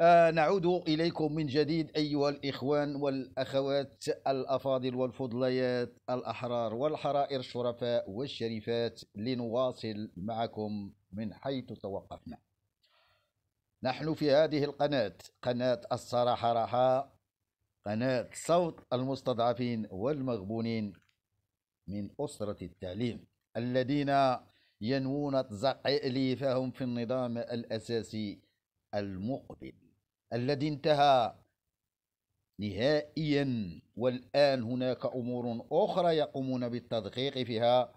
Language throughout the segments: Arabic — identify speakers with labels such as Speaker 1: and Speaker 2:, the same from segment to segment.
Speaker 1: آه نعود إليكم من جديد أيها الإخوان والأخوات الأفاضل والفضليات الأحرار والحرائر الشرفاء والشريفات لنواصل معكم من حيث توقفنا نحن في هذه القناة قناة الصراحة راحة قناة صوت المستضعفين والمغبونين من أسرة التعليم الذين ينوون تزقيق فهم في النظام الأساسي المقبل الذي انتهى نهائيا والآن هناك أمور أخرى يقومون بالتدقيق فيها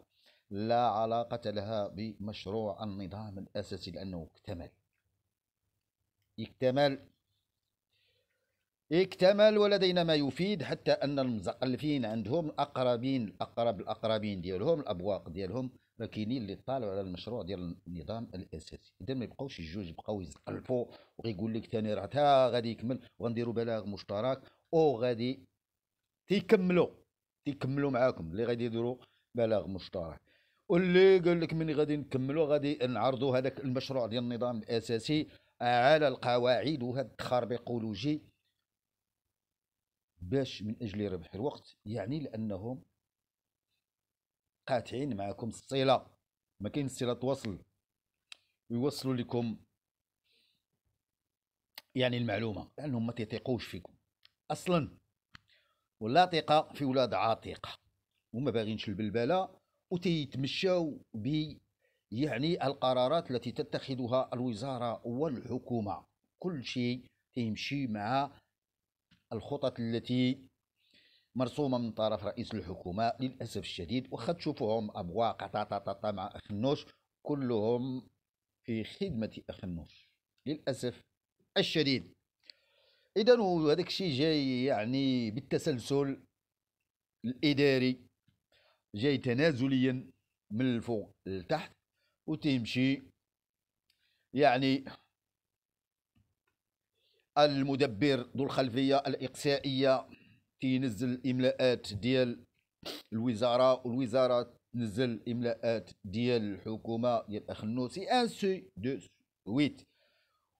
Speaker 1: لا علاقة لها بمشروع النظام الأساسي لأنه اكتمل اكتمل اكتمل ولدينا ما يفيد حتى أن المزقلفين عندهم الاقربين الأقرب الأقربين ديالهم الأبواق ديالهم كاينين اللي طالعوا على المشروع ديال النظام الاساسي اذا ما يبقاوش الجوج يبقاو يزقلفوا ويقول لك ثاني راه تا غادي يكمل وغنديروا بلاغ مشترك وغادي تيكملوا تيكملوا معاكم اللي غادي يديروا بلاغ مشترك واللي قال لك مني غادي نكملوا غادي نعرضوا هذاك المشروع ديال النظام الاساسي على القواعد وهذا التخربيق باش من اجل ربح الوقت يعني لانهم قاطعين معكم الصله ما كاين صله وصل ويوصلوا لكم يعني المعلومه لانهم ما تيثقوش فيكم اصلا ولا ثقه في ولاد عاتقه وما باغينش البلبله وتيتمشاو ب يعني القرارات التي تتخذها الوزاره والحكومه كل شيء تيمشي مع الخطط التي مرسومه من طرف رئيس الحكومه للاسف الشديد واخا تشوفوهم ابواق طاطا مع اخ النوش كلهم في خدمه اخ النوش للاسف الشديد اذا هذاك الشيء جاي يعني بالتسلسل الاداري جاي تنازليا من الفوق لتحت وتمشي يعني المدبر ذو الخلفيه الاقصائيه كينزل الاملاءات ديال الوزاره والوزاره تنزل الاملاءات ديال الحكومه ديال النوسي ان سي دو سويت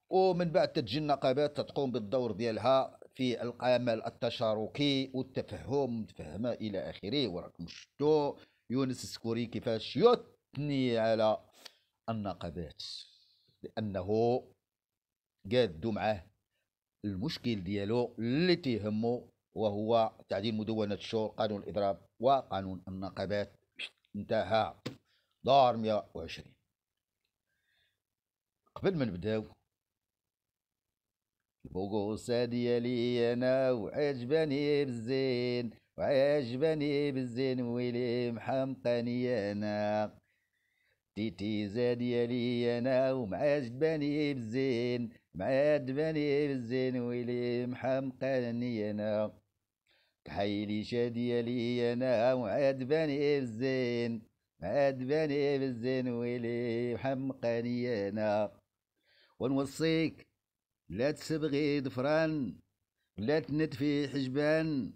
Speaker 1: ومن بعد تجي النقابات تقوم بالدور ديالها في العمل التشاركي والتفهم متفهمه الى اخره وراكم شتو يونس السكوري كيفاش يثني على النقابات لانه قادو معاه المشكل ديالو اللي تيهمو وهو تعديل مدونة الشور قانون الإضراب وقانون النقابات انتهى دار 120 قبل ما نبداو البوغوسة ديالي أنا وعجباني بالزين وعجباني بالزين ويلي محمقاني أنا تيتيزة ديالي أنا ومعجباني بالزين معجباني بالزين ويلي محمقاني أنا كحيلي شادي لي أنا وعاد بني بالزين عاد بني بالزين ويلي محمقاني أنا ونوصيك لا تسبغي دفران لا تنتفي في حجبان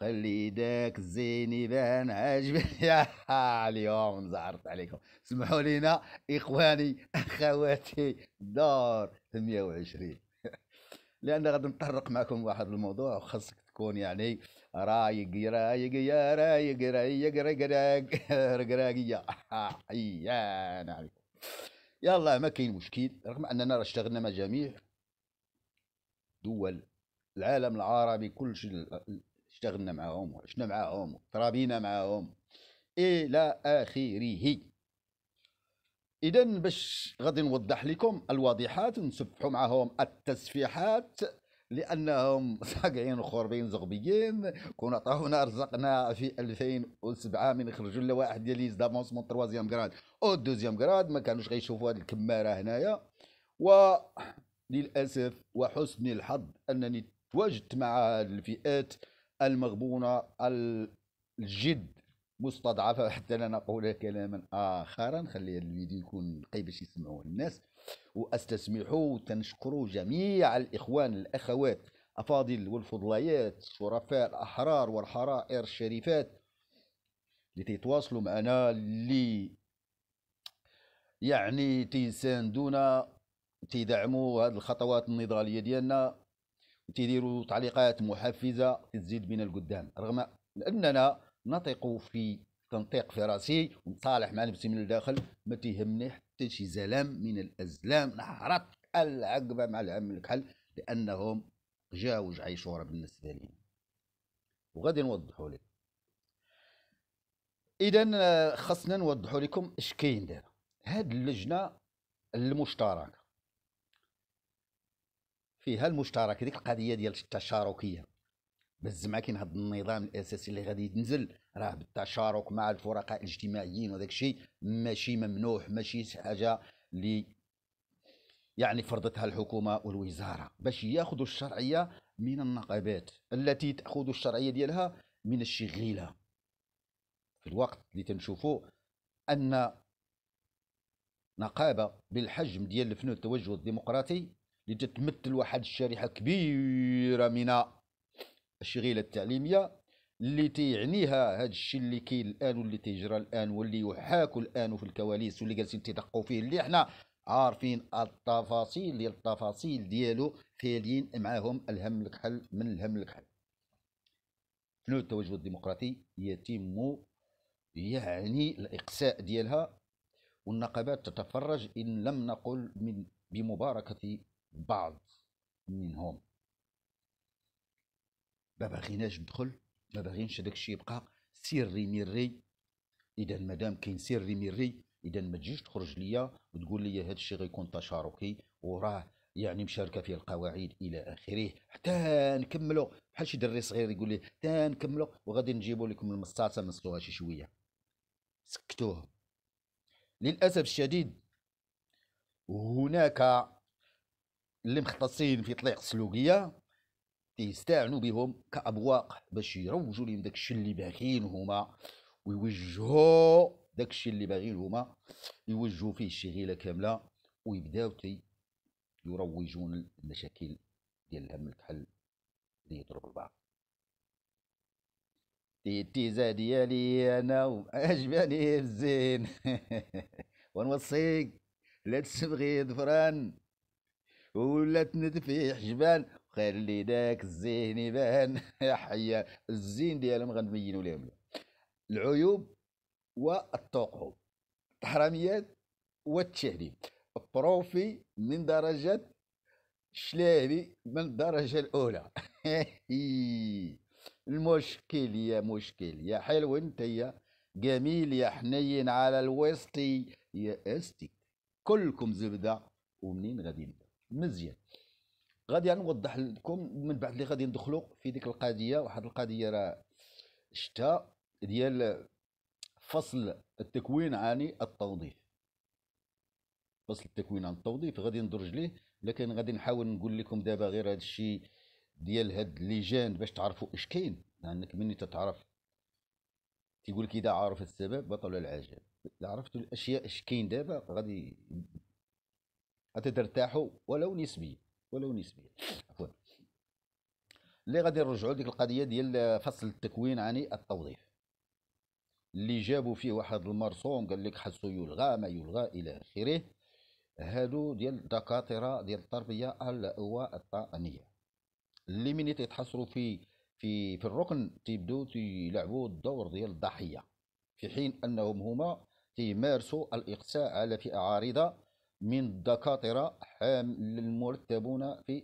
Speaker 1: خلي داك الزين يبان عاجبني اليوم زعرت عليكم سمحوا لينا اخواني اخواتي دار 120 لان غادي نطرق معكم واحد الموضوع وخاصك تكون يعني رايق رايق يا رايق رايق رقراق رقراق يا حيان عليكم يلا ما كاين مشكل رغم اننا راه اشتغلنا مع جميع دول العالم العربي كل شيء اشتغلنا معاهم وعشنا معاهم ترابينا معاهم الى اخره اذا باش غادي نوضح لكم الواضحات نسبحوا معاهم التسفيحات لانهم صاقعين وخربين زغبيين كون عطاونا رزقنا في 2007 من خرجوا لنا واحد ديال ليز دافونس من تروازيام كراد او دوزيام كراد ما كانوش غيشوفوا هذه الكماره هنايا و للاسف وحسن الحظ انني تواجدت مع الفئات المغبونه الجد مستضعفه حتى لا نقول كلاما اخر خلي الفيديو يكون نقي باش يسمعوه الناس واستسمحوا وتنشكر جميع الاخوان الاخوات افاضل والفضليات الشرفاء الاحرار والحرائر الشريفات اللي تيتواصلوا معنا اللي يعني تيساندونا تيدعموا هذه الخطوات النضاليه ديالنا وتيديروا تعليقات محفزه تزيد بنا القدام رغم اننا نثق في تنطيق في راسي ونتصالح مع نفسي من الداخل ما تيهمني حتى شي زلام من الازلام نحرط العقبه مع العم الكحل لانهم جاوج عيشوره بالنسبه لي وغادي نوضحوا لكم اذا آه، خصنا نوضحوا لكم اش كاين دابا هاد اللجنه المشتركه فيها المشترك ديك القضيه ديال التشاركيه بالزعما كاين هذا النظام الاساسي اللي غادي ينزل راه بالتشارك مع الفرقاء الاجتماعيين وذاك الشيء ماشي ممنوح ماشي حاجه اللي يعني فرضتها الحكومه والوزاره باش ياخذوا الشرعيه من النقابات التي تاخذ الشرعيه ديالها من الشغيله في الوقت اللي تنشوفوا ان نقابه بالحجم ديال الفنون التوجه الديمقراطي اللي تتمثل واحد الشريحه كبيره من الشغيله التعليميه اللي تيعنيها هذا الشيء اللي كاين الان واللي تيجرى الان واللي يحاكوا الان في الكواليس واللي جالسين تدقوا فيه اللي احنا عارفين التفاصيل ديال التفاصيل ديالو خاليين معاهم الهم الكحل من الهم الكحل شنو التوجه الديمقراطي يتم يعني الاقساء ديالها والنقابات تتفرج ان لم نقل من بمباركه بعض منهم ما بغيناش ندخل ما باغينش هذاك الشيء يبقى سري ميري اذا مادام كاين سري ميري اذا ما تجيش تخرج ليا وتقول لي هذا الشيء غيكون تشاركي وراه يعني مشاركه فيه القواعد الى اخره حتى نكملوا بحال شي دري صغير يقول لي حتى نكملوا وغادي نجيبوا لكم المصاصه نسلوها شي شويه سكتوه للاسف الشديد هناك اللي مختصين في طليق السلوكيه تيستاعنوا بهم كأبواق باش يروجوا لهم داك الشيء اللي باغيين هما ويوجهوا داك الشيء اللي باغيين هما يوجهوا فيه الشغيله كامله ويبداو تي يروجون المشاكل ديال الهم الكحل اللي يضرب البعض تيتي ديالي انا عجباني الزين ونوصيك لا تسبغي ظفران ولا تندفي حجبان لي داك الزين يبان يا حي الزين ديالهم غنبينوا لهم العيوب والتوقع التحرميات والتشهري بروفي من درجة شلابي من الدرجة الأولى المشكل يا مشكل يا حلو انت يا جميل يا حنين على الوسطي يا استي كلكم زبدة ومنين غادي نبدا مزيان غادي نوضح لكم من بعد اللي غادي ندخلوا في ديك القضيه واحد القضيه راه شتها ديال فصل التكوين عن التوظيف فصل التكوين عن التوظيف غادي ندرج ليه لكن غادي نحاول نقول لكم دابا غير هذا الشيء ديال هاد ليجان باش تعرفوا اش كاين لانك مني تتعرف تيقول لك اذا عرفت السبب بطل العجب اذا عرفتوا الاشياء اش كاين دابا غادي غترتاحوا ولو نسبيا ولو نسبيا عفوا اللي غادي نرجعوا لديك القضيه ديال فصل التكوين عن التوظيف اللي جابوا فيه واحد المرسوم قال لك حسو يلغى ما يلغى الى اخره هادو ديال دكاتره ديال التربيه الوطنيه اللي من تيتحصروا في في في الركن تيبداو تيلعبوا الدور ديال الضحيه في حين انهم هما تيمارسوا الاقساء على فئه عارضه من الدكاترة المرتبون في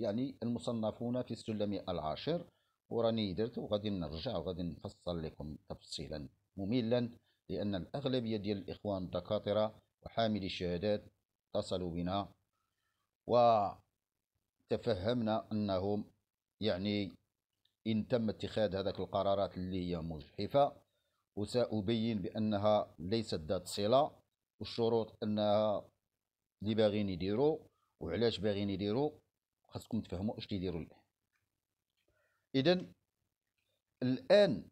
Speaker 1: يعني المصنفون في السلم العاشر وراني درت وغادي نرجع وغادي نفصل لكم تفصيلا مملا لأن الأغلبية ديال الإخوان دكاتره وحاملي الشهادات اتصلوا بنا وتفهمنا أنهم يعني إن تم اتخاذ هذاك القرارات اللي هي مجحفة وسأبين بأنها ليست ذات صلة والشروط أنها اللي باغيين يديرو وعلاش باغيين يديرو خاصكم تفهموا اش تيديروا ليه اذا الان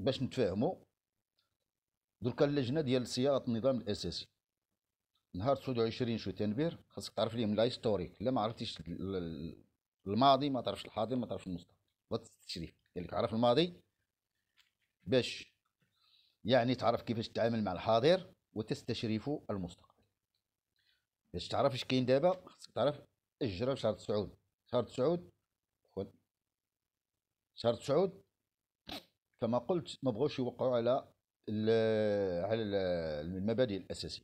Speaker 1: باش نتفاهموا دركا اللجنه ديال صياغه النظام الاساسي نهار 29 شو تنبير خاصك تعرف ليهم لايستوريك لا ما عرفتيش الماضي ما تعرفش الحاضر ما تعرفش المستقبل وقت التشريف قالك عرف الماضي باش يعني تعرف كيفاش تتعامل مع الحاضر وتستشرف المستقبل باش تعرف اش كاين دابا خصك تعرف اش جرى في شهر تسعود شهر تسعود خد شهر تسعود كما قلت ما بغاوش يوقعوا على على المبادئ الاساسيه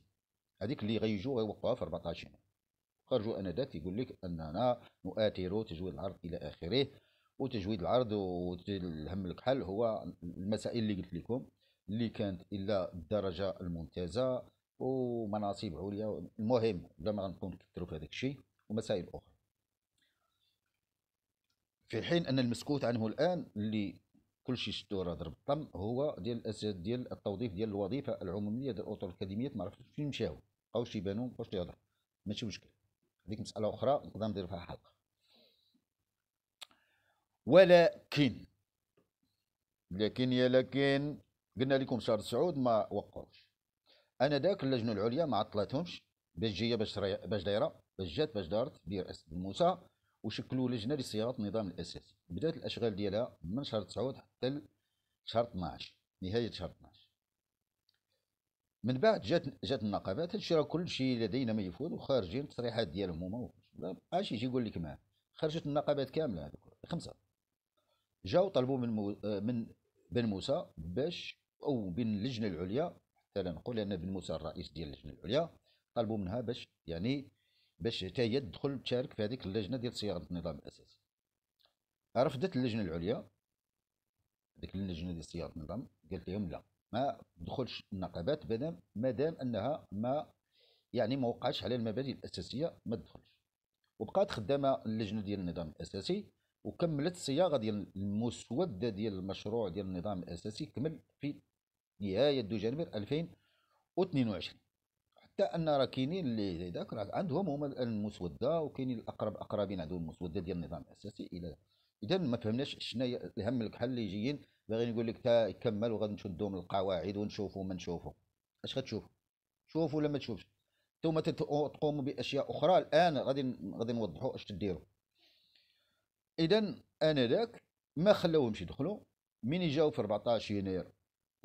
Speaker 1: هذيك اللي غيجوا غيوقعوها في 14 خرجوا انذاك يقول لك اننا نؤثر تجويد العرض الى اخره وتجويد العرض والهم الكحل هو المسائل اللي قلت لكم اللي كانت الا الدرجه الممتازه ومناصب عليا المهم بلا ما غنكون كثروا في هذاك الشيء ومسائل اخرى في حين ان المسكوت عنه الان اللي كلشي شتو راه ضرب الطم هو ديال الاساس ديال التوظيف ديال الوظيفه العموميه ديال الاطر الاكاديميه ما عرفتش فين مشاو شي يبانو بقاوش يهضروا ماشي مشكل هذيك مساله اخرى نقدر ندير فيها حلقه ولكن لكن يا لكن قلنا لكم شهر سعود ما وقعوش انا ذاك اللجنه العليا ما عطلتهمش باش جايه باش باش دايره باش جات باش دارت برئاسه بن موسى وشكلوا لجنه لصياغه النظام الاساسي بدات الاشغال ديالها من شهر 9 حتى شهر 12 نهايه شهر 12 من بعد جات جات النقابات هادشي راه كلشي لدينا ما يفوت وخارجين التصريحات ديالهم هما اش يجي يقول لك معاه خرجت النقابات كامله هذوك خمسه جاو طلبوا من مو... من بن موسى باش او بن اللجنه العليا مثلا نقول ان بن موسى الرئيس ديال اللجنه العليا طلبوا منها باش يعني باش حتى هي تدخل تشارك في هذيك اللجنه ديال صياغه النظام الاساسي رفضت اللجنه العليا ديك اللجنه ديال صياغه النظام قالت لهم لا ما تدخلش النقابات مادام مادام انها ما يعني ما وقعش على المبادئ الاساسيه ما تدخلش وبقات خدامه اللجنه ديال النظام الاساسي وكملت الصياغه ديال المسوده ديال المشروع ديال النظام الاساسي كمل في نهاية دجنبر 2022 حتى ان راه كاينين اللي زي ذاك عندهم هما المسوده وكاينين الاقرب اقربين عندهم المسوده ديال النظام الاساسي الى اذا ما فهمناش شناهي الهم الكحل اللي جايين باغيين يقول لك تا يكمل وغنشدوا من القواعد ونشوفوا ما نشوفوا اش غتشوفوا شوفوا ولا ما تشوفش ثم تقوموا باشياء اخرى الان غادي غادي نوضحوا اش تديروا اذا انذاك ما خلاوهمش يدخلوا من جاو في 14 يناير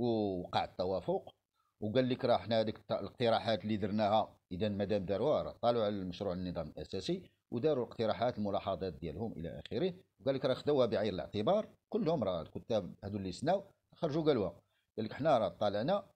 Speaker 1: وقع التوافق وقال لك راه حنا هذيك الاقتراحات اللي درناها اذا مادام داروها راه طالعوا على المشروع النظام الاساسي وداروا الاقتراحات الملاحظات ديالهم الى اخره وقال لك راه خذوها بعين الاعتبار كلهم راه الكتاب هذو اللي سناو خرجوا قالوها قال لك حنا راه طالعنا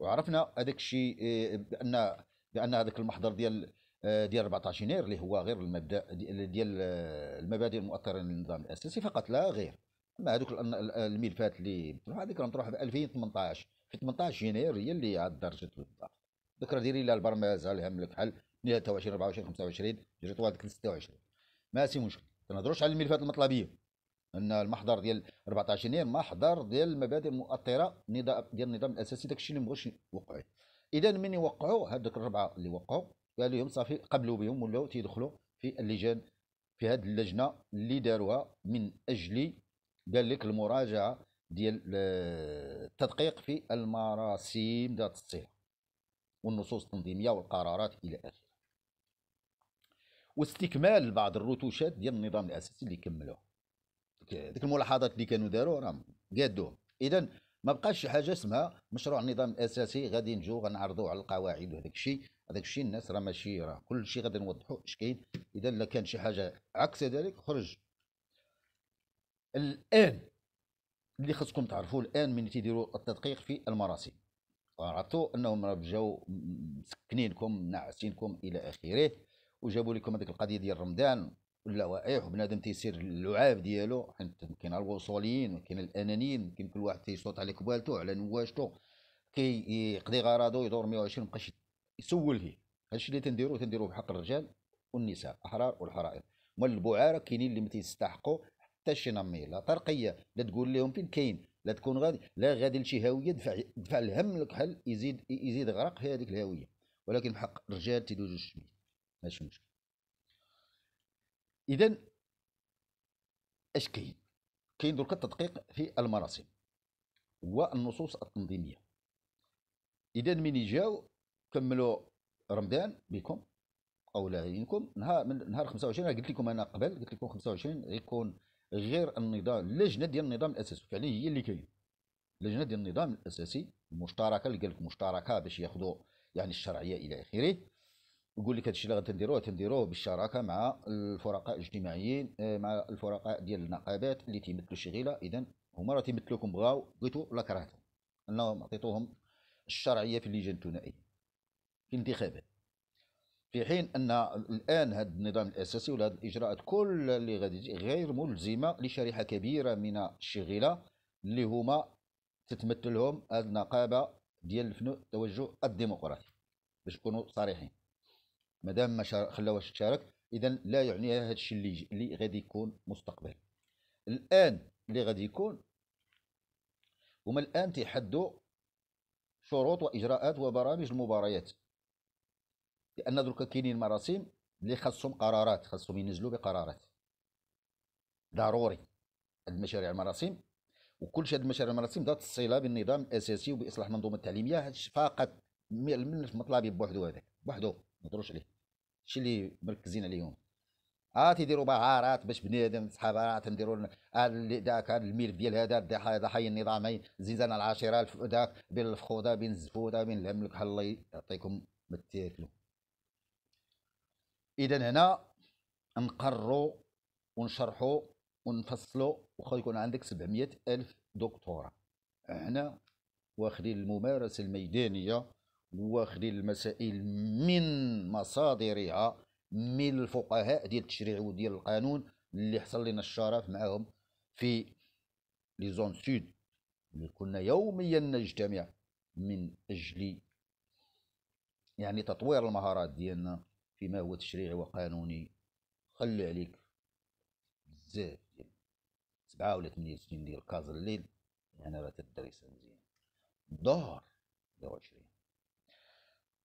Speaker 1: وعرفنا هذاك الشيء آه، بان بان هذاك المحضر ديال آه، ديال 14 يناير اللي هو غير المبدا ديال آه، المبادئ المؤثره للنظام الاساسي فقط لا غير اما هذوك الملفات اللي هذيك هذيك تروح ب 2018 في 18 يناير هي اللي عاد درجه بالضبط ذكرى ديري لها البرمجه الهم لك حل 23 24 25 جريت واحد 26 ماشي مشكل ما تنهضروش على الملفات المطلبيه ان المحضر ديال 14 يناير محضر ديال المبادئ المؤطره ديال النظام الاساسي داك الشيء اللي مبغاش يوقعوه اذا من يوقعوا هذوك الربعه اللي وقعوا قالوا لهم صافي قبلوا بهم ولاو تيدخلوا في اللجان في هذه اللجنه اللي داروها من اجل قال لك المراجعه ديال آه، التدقيق في المراسيم ذات الصله والنصوص التنظيميه والقرارات الى اخره واستكمال بعض الرتوشات ديال النظام الاساسي اللي كملوه ديك الملاحظات اللي كانوا داروا راهم قادوهم اذا ما بقاش شي حاجه اسمها مشروع النظام الاساسي غادي نجو غنعرضوا على القواعد وهذاك الشيء هذاك الشيء الناس راه ماشي راه كل شيء غادي نوضحوا اش كاين اذا لا كان شي حاجه عكس ذلك خرج الان اللي خصكم تعرفوه الان من تيديروا التدقيق في المراسم عرفتوا انهم جاو مسكنينكم نعسينكم الى اخره وجابوا لكم هذيك القضيه ديال رمضان واللوائح وبنادم تيسير اللعاب ديالو حيت كاين الوصوليين كاين الانانيين كاين كل واحد تيصوت على كبالته على نواجته كيقضي غرضه يدور 120 مابقاش يسول ليه هادشي اللي تنديروه تنديروه بحق الرجال والنساء الاحرار والحرائر مال البعاره كاينين اللي ما تيستحقوا حتى شي نمي لا ترقيه لا تقول لهم فين كاين لا تكون غادي لا غادي لشي هاويه دفع دفع الهم لك حل يزيد يزيد غرق في هذيك الهاويه ولكن بحق الرجال تيدوزوا الشميل ماشي مشكل اذا اش كاين كاين درك التدقيق في المراسم والنصوص التنظيميه اذا من جاو كملوا رمضان بكم او لا نهار من نهار 25 قلت لكم انا قبل قلت لكم 25 غيكون غير النظام اللجنه ديال النظام الاساسي فعليا هي اللي كاين اللجنه ديال النظام الاساسي المشتركه اللي قال لك مشتركه باش ياخذوا يعني الشرعيه الى اخره يقول لك هادشي اللي غتنديروه تنديروه بالشراكه مع الفرقاء الاجتماعيين آه، مع الفرقاء ديال النقابات اللي تيمثلوا الشغيله اذا هما راه تيمثلوكم بغاو بغيتوا لا كرهتوا انهم عطيتوهم الشرعيه في اللجان الثنائيه في الانتخابات في حين ان الان هذا النظام الاساسي ولا الاجراءات كل اللي غادي تجي غير ملزمه لشريحه كبيره من الشغله اللي هما تتمثلهم هذه النقابه ديال التوجه الديمقراطي باش نكونوا صريحين مادام ما خلاوهاش تشارك اذا لا يعني هذا الشيء اللي اللي غادي يكون مستقبل الان اللي غادي يكون هما الان تيحدوا شروط واجراءات وبرامج المباريات لان دركا كاينين مراسم اللي خاصهم قرارات خاصهم ينزلوا بقرارات ضروري المشاريع المراسم وكل شيء المشاريع المراسم ذات الصله بالنظام الاساسي وباصلاح المنظومه التعليميه فقط من مطلبي بوحدو هذاك بوحدو ما نهضروش عليه الشيء اللي مركزين عليهم اه تيديروا بعارات باش بنادم صحاب راه تنديروا ذاك الملف ديال هذا ضحايا النظامين زنزانه العاشره ذاك بين الفخوذه بين الزفوده بين الملك الله يعطيكم ما تاكلوا اذا هنا نقروا ونشرحوا ونفصلوا واخا يكون عندك 700 الف دكتوره هنا واخدين الممارسه الميدانيه واخدين المسائل من مصادرها من الفقهاء ديال التشريع وديال القانون اللي حصل لنا الشرف معاهم في لي زون سود اللي كنا يوميا نجتمع من اجل يعني تطوير المهارات ديالنا فيما هو تشريعي وقانوني خلي عليك بزاف ديال سبعة ولا ثمانية سنين ديال كاز الليل يعني راه تدرس مزيان ظهر 24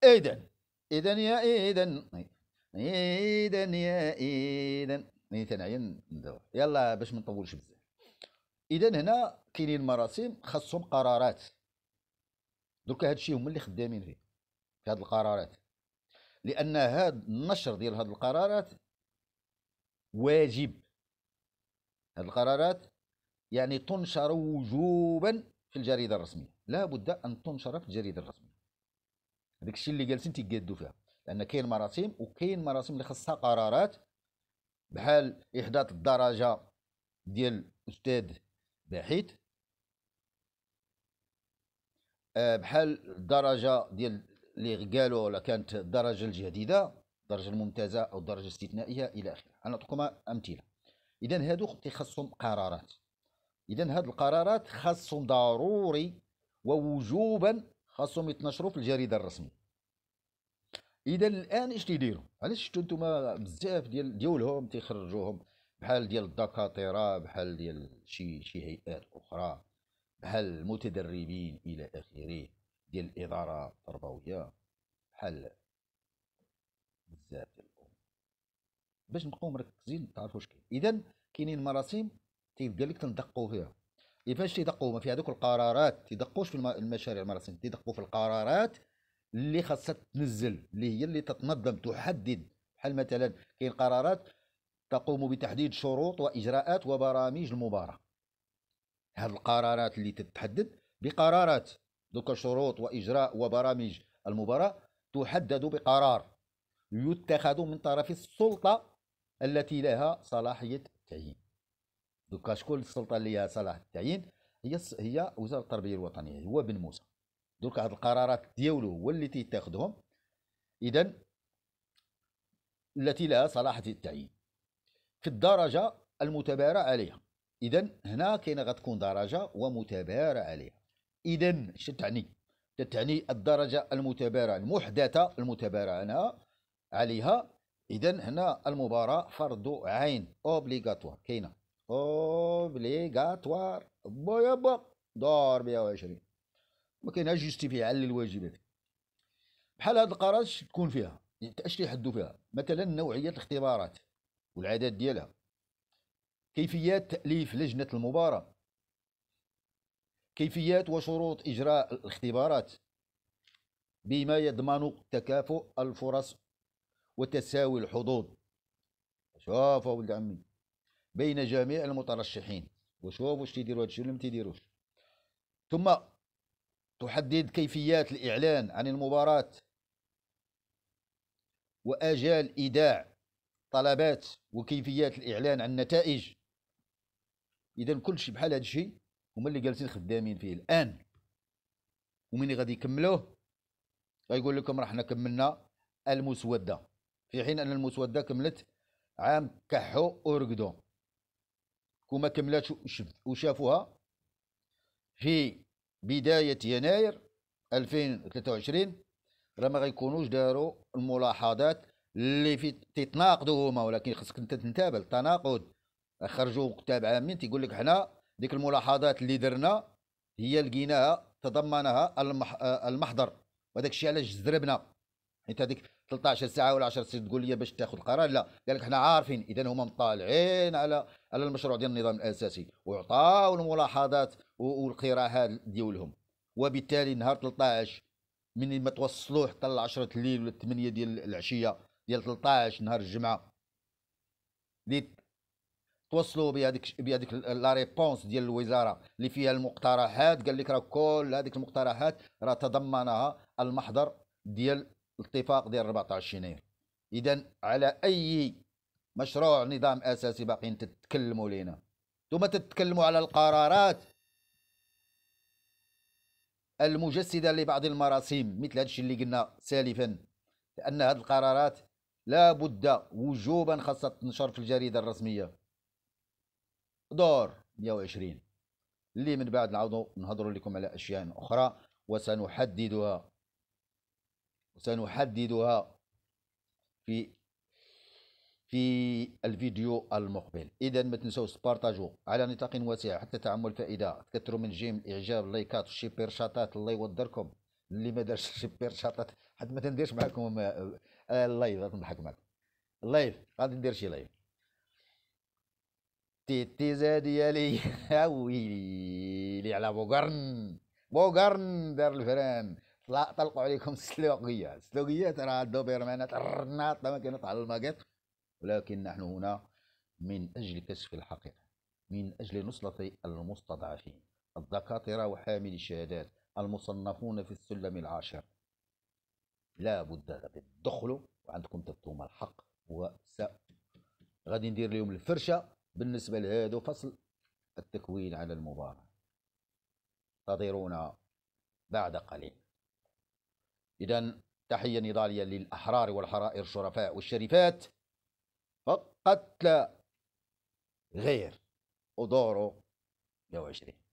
Speaker 1: إذا إذا يا إذا إذا يا إذا تنعين ندور يلا باش ما نطولش بزاف إذا هنا كاينين مراسيم خاصهم قرارات درك هادشي هما اللي خدامين فيه في هاد القرارات لان هذا النشر ديال هذه القرارات واجب هذه القرارات يعني تنشر وجوبا في الجريده الرسميه لا بد ان تنشر في الجريده الرسميه هذاك الشيء اللي جالسين تيقادوا فيها لان كاين مراسم وكاين مراسم اللي خاصها قرارات بحال احداث الدرجه ديال استاذ باحث آه، بحال الدرجه ديال اللي قالوا ولا كانت الدرجه الجديده الدرجه الممتازه او الدرجه الاستثنائيه الى اخره نعطيكم امثله اذا هادو تيخصهم قرارات اذا هاد القرارات خاصهم ضروري ووجوبا خاصهم يتنشروا في الجريده الرسميه اذا الان اش تيديروا علاش شفتوا نتوما بزاف ديال ديولهم تيخرجوهم بحال ديال الدكاتره بحال ديال شي شي هيئات اخرى بحال المتدربين الى اخره ديال الاداره التربويه بحال بزاف ديال الامور باش نبقاو مركزين تعرفوا واش كاين اذا كاينين مراسيم تيبدا لك تندقوا فيها كيفاش تيدقوا ما في هذوك القرارات تيدقوش في المشاريع المراسيم تيدقوا في القرارات اللي خاصها تنزل اللي هي اللي تتنظم تحدد بحال مثلا كاين قرارات تقوم بتحديد شروط واجراءات وبرامج المباراه هذه القرارات اللي تتحدد بقرارات دوكا شروط واجراء وبرامج المباراه تحدد بقرار يتخذ من طرف السلطه التي لها صلاحيه التعيين دوكا شكون السلطه اللي لها صلاح التعيين هي هي وزاره التربيه الوطنيه هو بن موسى دوكا هاد القرارات ديالو هو اللي تيتاخذهم اذا التي لها صلاحيه التعيين في الدرجه المتبارة عليها اذا هنا كاينه غتكون درجه ومتبارة عليها إذا شو تعني؟ تعني الدرجة المتبارعة المحدثة المتبارعة عليها إذا هنا المباراة فرض عين أوبليغاتوار كاينة أوبليغاتوار با يابا دار 120 ما كاينهاش جوستيفي على الواجبات بحال هاد القرارات تكون فيها اش تيحدوا فيها مثلا نوعية الاختبارات والعدد ديالها كيفية تأليف لجنة المباراة كيفيات وشروط إجراء الاختبارات بما يضمن تكافؤ الفرص وتساوي الحظوظ شوف ولد عمي بين جميع المترشحين وشوفوا واش تيديروا هادشي ولا ما تيديروش ثم تحدد كيفيات الإعلان عن المباراة وأجال إيداع طلبات وكيفيات الإعلان عن النتائج إذا كل شيء بحال هادشي هما اللي جالسين خدامين فيه الان ومين غادي يكملوه غايقول لكم راه حنا كملنا المسوده في حين ان المسوده كملت عام كحو اوركدو كما كملات وشافوها في بدايه يناير 2023 راه ما غيكونوش داروا الملاحظات اللي في تتناقضوا هما ولكن خصك انت تنتابل التناقض خرجوا كتاب عامين تيقول لك حنا ديك الملاحظات اللي درنا هي لقيناها تضمنها المح... المحضر وهذاك الشيء علاش زربنا حيت هذيك 13 ساعه ولا 10 ساعات تقول لي باش تاخذ القرار لا قال لك حنا عارفين اذا هما مطالعين على على المشروع ديال النظام الاساسي وعطاو الملاحظات والقراءات ديالهم وبالتالي نهار 13 من ما توصلوا حتى ل 10 الليل ولا 8 ديال العشيه ديال 13 نهار الجمعه اللي توصلوا بهذيك بهذيك لا ريبونس ديال الوزاره اللي فيها المقترحات قال لك راه كل هذيك المقترحات راه تضمنها المحضر ديال الاتفاق ديال 14 يناير اذا على اي مشروع نظام اساسي باقيين تتكلموا لينا ثم تتكلموا على القرارات المجسده لبعض المراسيم مثل هذا الشيء اللي قلنا سالفا لان هذه القرارات لا بد وجوبا خاصه تنشر في الجريده الرسميه دور 120 اللي من بعد نعاودوا نهضروا لكم على اشياء اخرى وسنحددها وسنحددها في في الفيديو المقبل اذا ما تنساوش تبارطاجوا على نطاق واسع حتى تعمل فائده تكثروا من جيم الاعجاب اللايكات الشيبير شاطات الله يودركم اللي ما دارش الشيبير شاطات حد ما تنديرش معكم اللايف آه، آه، نضحك معكم اللايف غادي ندير شي لايف تيتي زادية لي ويلي لي على بوقرن بوقرن دار الفران لا طلقوا عليكم السلوقية السلوقية ترى الدوبرمانات الرناطة ما كانت على الماكت ولكن نحن هنا من أجل كشف الحقيقة من أجل نصرة المستضعفين الدكاترة وحاملي الشهادات المصنفون في السلم العاشر لا بد تدخلوا وعندكم تبتوما الحق وس غادي ندير لهم الفرشه بالنسبة لهذا فصل التكوين على المباراة انتظرونا بعد قليل إذا تحية نضالية للأحرار والحرائر الشرفاء والشريفات فقط لا غير ودوره 120